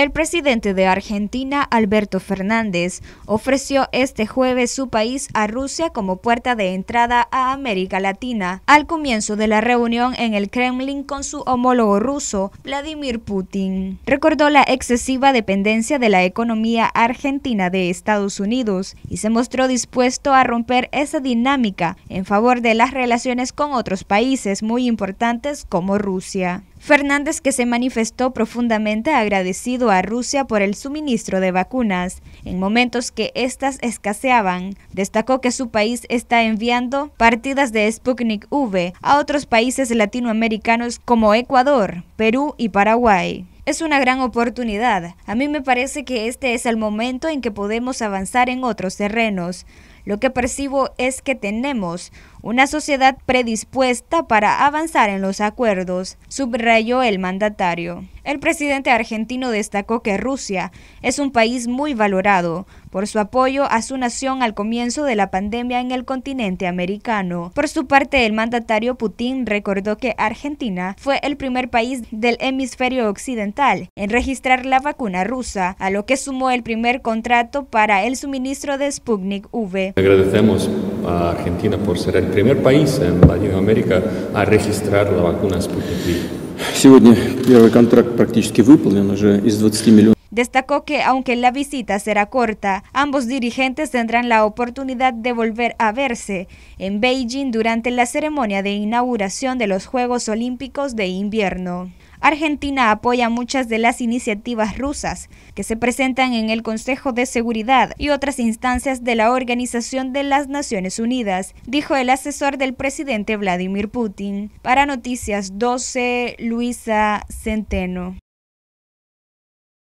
El presidente de Argentina, Alberto Fernández, ofreció este jueves su país a Rusia como puerta de entrada a América Latina, al comienzo de la reunión en el Kremlin con su homólogo ruso, Vladimir Putin. Recordó la excesiva dependencia de la economía argentina de Estados Unidos y se mostró dispuesto a romper esa dinámica en favor de las relaciones con otros países muy importantes como Rusia. Fernández, que se manifestó profundamente agradecido a Rusia por el suministro de vacunas en momentos que éstas escaseaban, destacó que su país está enviando partidas de Sputnik V a otros países latinoamericanos como Ecuador, Perú y Paraguay. Es una gran oportunidad. A mí me parece que este es el momento en que podemos avanzar en otros terrenos. Lo que percibo es que tenemos una sociedad predispuesta para avanzar en los acuerdos, subrayó el mandatario. El presidente argentino destacó que Rusia es un país muy valorado por su apoyo a su nación al comienzo de la pandemia en el continente americano. Por su parte, el mandatario Putin recordó que Argentina fue el primer país del hemisferio occidental en registrar la vacuna rusa, a lo que sumó el primer contrato para el suministro de Sputnik V. Agradecemos a Argentina por ser el primer país en Latinoamérica a registrar la vacuna Sputnik Destacó que aunque la visita será corta, ambos dirigentes tendrán la oportunidad de volver a verse en Beijing durante la ceremonia de inauguración de los Juegos Olímpicos de Invierno. Argentina apoya muchas de las iniciativas rusas que se presentan en el Consejo de Seguridad y otras instancias de la Organización de las Naciones Unidas, dijo el asesor del presidente Vladimir Putin. Para Noticias 12, Luisa Centeno.